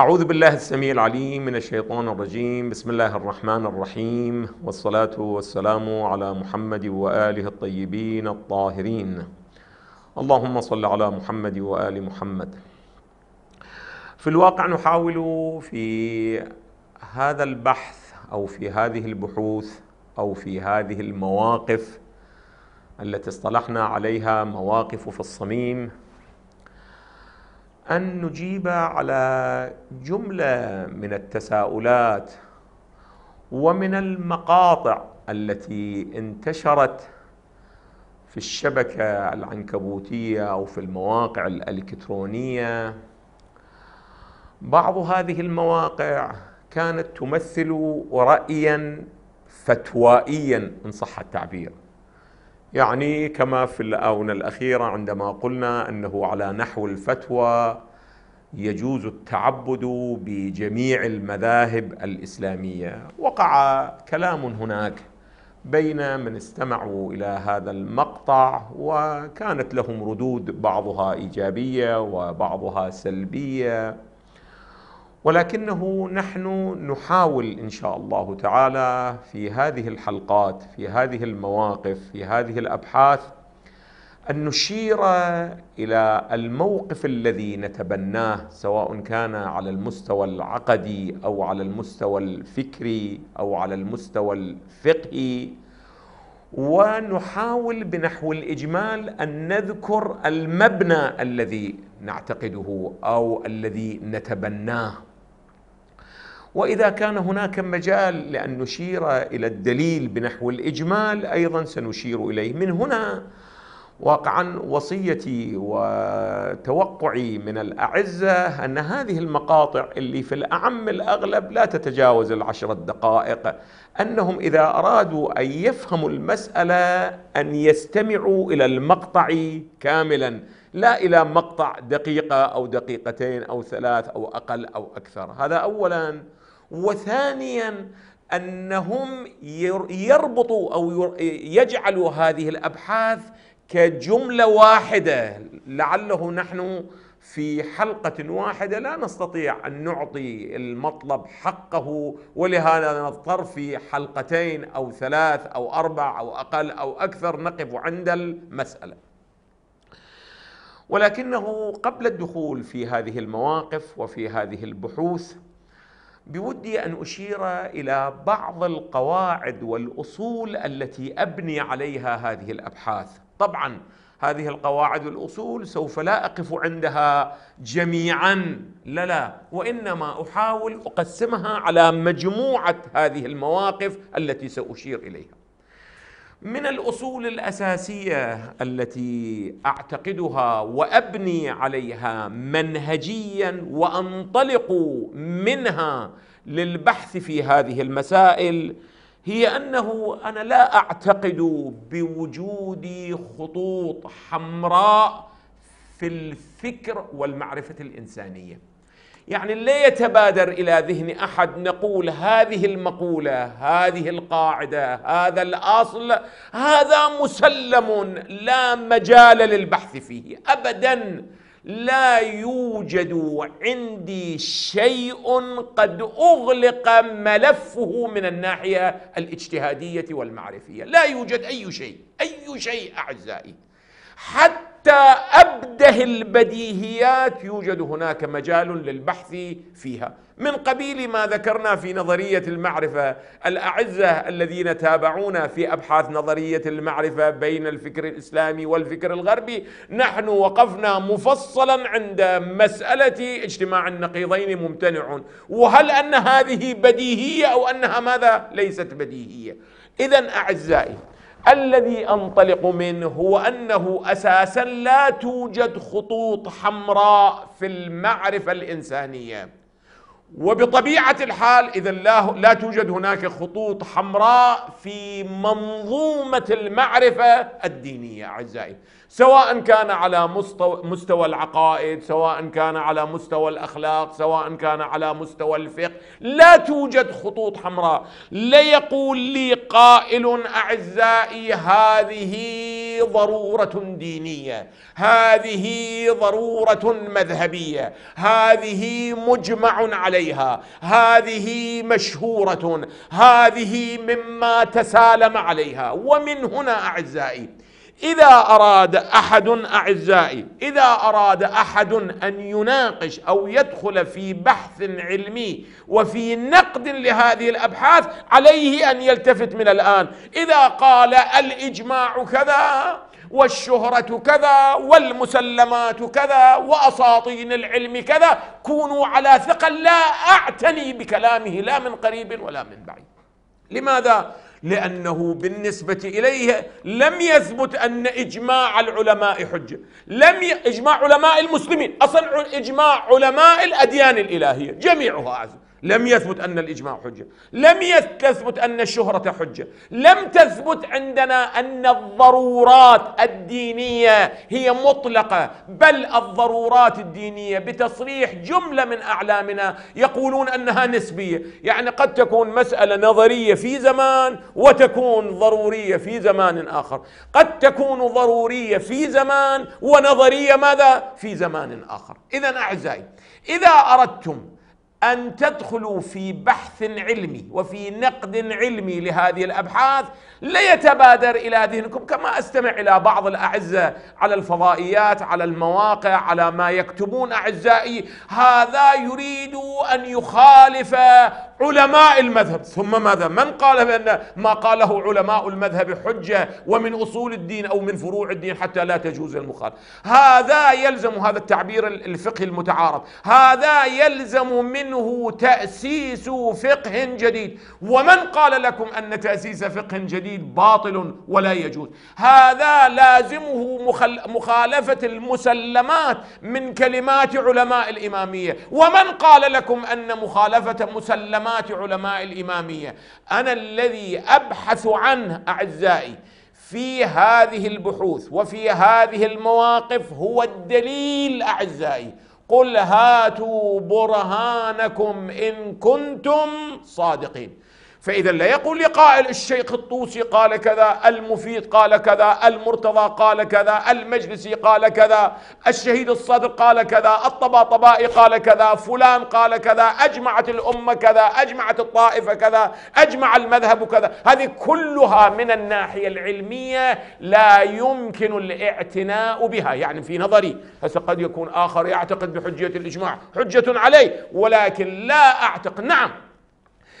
أعوذ بالله السميع العليم من الشيطان الرجيم بسم الله الرحمن الرحيم والصلاة والسلام على محمد وآله الطيبين الطاهرين اللهم صل على محمد وآل محمد في الواقع نحاول في هذا البحث أو في هذه البحوث أو في هذه المواقف التي اصطلحنا عليها مواقف في الصميم أن نجيب على جملة من التساؤلات ومن المقاطع التي انتشرت في الشبكة العنكبوتية أو في المواقع الإلكترونية بعض هذه المواقع كانت تمثل رأيا فتوائيا إن صح التعبير يعني كما في الآونة الأخيرة عندما قلنا أنه على نحو الفتوى يجوز التعبد بجميع المذاهب الإسلامية وقع كلام هناك بين من استمعوا إلى هذا المقطع وكانت لهم ردود بعضها إيجابية وبعضها سلبية ولكنه نحن نحاول ان شاء الله تعالى في هذه الحلقات في هذه المواقف في هذه الابحاث ان نشير الى الموقف الذي نتبناه سواء كان على المستوى العقدي او على المستوى الفكري او على المستوى الفقهي ونحاول بنحو الاجمال ان نذكر المبنى الذي نعتقده او الذي نتبناه واذا كان هناك مجال لان نشير الى الدليل بنحو الاجمال ايضا سنشير اليه من هنا واقعا وصيتي وتوقعي من الاعزه ان هذه المقاطع اللي في الاعم الاغلب لا تتجاوز العشره دقائق انهم اذا ارادوا ان يفهموا المساله ان يستمعوا الى المقطع كاملا لا إلى مقطع دقيقة أو دقيقتين أو ثلاث أو أقل أو أكثر هذا أولا وثانيا أنهم يربطوا أو يجعلوا هذه الأبحاث كجملة واحدة لعله نحن في حلقة واحدة لا نستطيع أن نعطي المطلب حقه ولهذا نضطر في حلقتين أو ثلاث أو أربع أو أقل أو أكثر نقف عند المسألة ولكنه قبل الدخول في هذه المواقف وفي هذه البحوث بودي ان اشير الى بعض القواعد والاصول التي ابني عليها هذه الابحاث طبعا هذه القواعد والاصول سوف لا اقف عندها جميعا لا لا وانما احاول اقسمها على مجموعه هذه المواقف التي ساشير اليها من الاصول الاساسيه التي اعتقدها وابني عليها منهجيا وانطلق منها للبحث في هذه المسائل هي انه انا لا اعتقد بوجود خطوط حمراء في الفكر والمعرفه الانسانيه يعني لا يتبادر الى ذهن احد نقول هذه المقوله هذه القاعده هذا الاصل هذا مسلم لا مجال للبحث فيه ابدا لا يوجد عندي شيء قد اغلق ملفه من الناحيه الاجتهاديه والمعرفيه لا يوجد اي شيء اي شيء اعزائي حتى أبده البديهيات يوجد هناك مجال للبحث فيها من قبيل ما ذكرنا في نظرية المعرفة الأعزة الذين تابعونا في أبحاث نظرية المعرفة بين الفكر الإسلامي والفكر الغربي نحن وقفنا مفصلا عند مسألة اجتماع النقيضين ممتنع وهل أن هذه بديهية أو أنها ماذا ليست بديهية إذا أعزائي الذي انطلق منه هو انه اساسا لا توجد خطوط حمراء في المعرفه الانسانيه وبطبيعة الحال إذا لا, لا توجد هناك خطوط حمراء في منظومة المعرفة الدينية أعزائي سواء كان على مستوى, مستوى العقائد سواء كان على مستوى الأخلاق سواء كان على مستوى الفقه لا توجد خطوط حمراء ليقول لي قائل أعزائي هذه ضرورة دينية هذه ضرورة مذهبية هذه مجمع عليها هذه مشهورة هذه مما تسالم عليها ومن هنا أعزائي إذا أراد أحد أعزائي إذا أراد أحد أن يناقش أو يدخل في بحث علمي وفي نقد لهذه الأبحاث عليه أن يلتفت من الآن إذا قال الإجماع كذا والشهرة كذا والمسلمات كذا وأساطين العلم كذا كونوا على ثقل لا أعتني بكلامه لا من قريب ولا من بعيد لماذا؟ لأنه بالنسبة إليه لم يثبت أن إجماع العلماء حجة لم ي... إجماع علماء المسلمين أصلا إجماع علماء الأديان الإلهية جميعها عزيز لم يثبت أن الإجماع حجة لم يثبت أن الشهرة حجة لم تثبت عندنا أن الضرورات الدينية هي مطلقة بل الضرورات الدينية بتصريح جملة من أعلامنا يقولون أنها نسبية يعني قد تكون مسألة نظرية في زمان وتكون ضرورية في زمان آخر قد تكون ضرورية في زمان ونظرية ماذا؟ في زمان آخر إذا أعزائي إذا أردتم أن تدخلوا في بحث علمي وفي نقد علمي لهذه الأبحاث ليتبادر إلى ذهنكم كما أستمع إلى بعض الأعزة على الفضائيات على المواقع على ما يكتبون أعزائي هذا يريد أن يخالف علماء المذهب ثم ماذا من قال بأن ما قاله علماء المذهب حجة ومن أصول الدين أو من فروع الدين حتى لا تجوز المخالف هذا يلزم هذا التعبير الفقهي المتعارض هذا يلزم منه تأسيس فقه جديد ومن قال لكم أن تأسيس فقه جديد باطل ولا يجوز هذا لازمه مخالفة المسلمات من كلمات علماء الإمامية ومن قال لكم أن مخالفة مسلمات علامات علماء الاماميه انا الذي ابحث عنه اعزائي في هذه البحوث وفي هذه المواقف هو الدليل اعزائي قل هاتوا برهانكم ان كنتم صادقين فإذا لا يقول لقائل الشيخ الطوسي قال كذا المفيد قال كذا المرتضى قال كذا المجلسي قال كذا الشهيد الصدر قال كذا الطباطبائي قال كذا فلان قال كذا أجمعت الأمة كذا أجمعت الطائفة كذا أجمع المذهب كذا هذه كلها من الناحية العلمية لا يمكن الاعتناء بها يعني في نظري هسه قد يكون آخر يعتقد بحجية الإجماع حجة عليه ولكن لا أعتقد نعم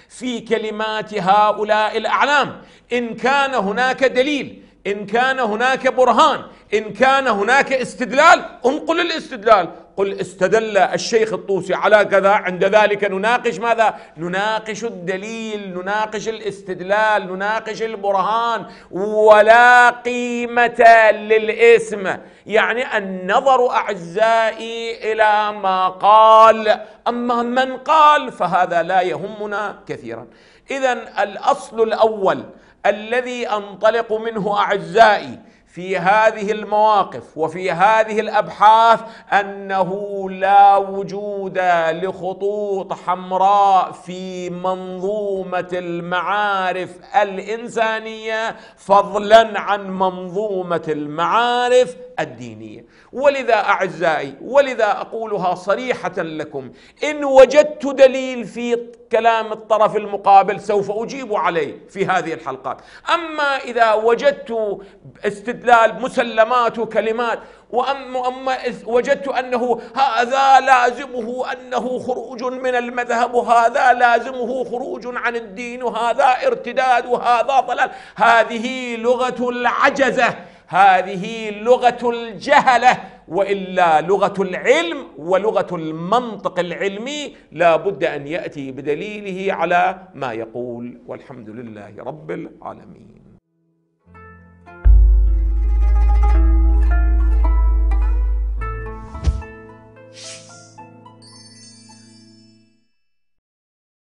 في كلمات هؤلاء الاعلام ان كان هناك دليل ان كان هناك برهان ان كان هناك استدلال انقل الاستدلال قل استدل الشيخ الطوسي على كذا عند ذلك نناقش ماذا نناقش الدليل نناقش الاستدلال نناقش البرهان ولا قيمة للاسم يعني النظر أعزائي إلى ما قال أما من قال فهذا لا يهمنا كثيرا إذا الأصل الأول الذي أنطلق منه أعزائي في هذه المواقف وفي هذه الابحاث انه لا وجود لخطوط حمراء في منظومه المعارف الانسانيه فضلا عن منظومه المعارف الدينيه ولذا اعزائي ولذا اقولها صريحه لكم ان وجدت دليل في كلام الطرف المقابل سوف اجيب عليه في هذه الحلقات اما اذا وجدت استدلال مسلمات وكلمات واما أما وجدت انه هذا لازمه انه خروج من المذهب وهذا لازمه خروج عن الدين وهذا ارتداد وهذا ضلال هذه لغه العجزه هذه لغة الجهلة وإلا لغة العلم ولغة المنطق العلمي لا بد أن يأتي بدليله على ما يقول والحمد لله رب العالمين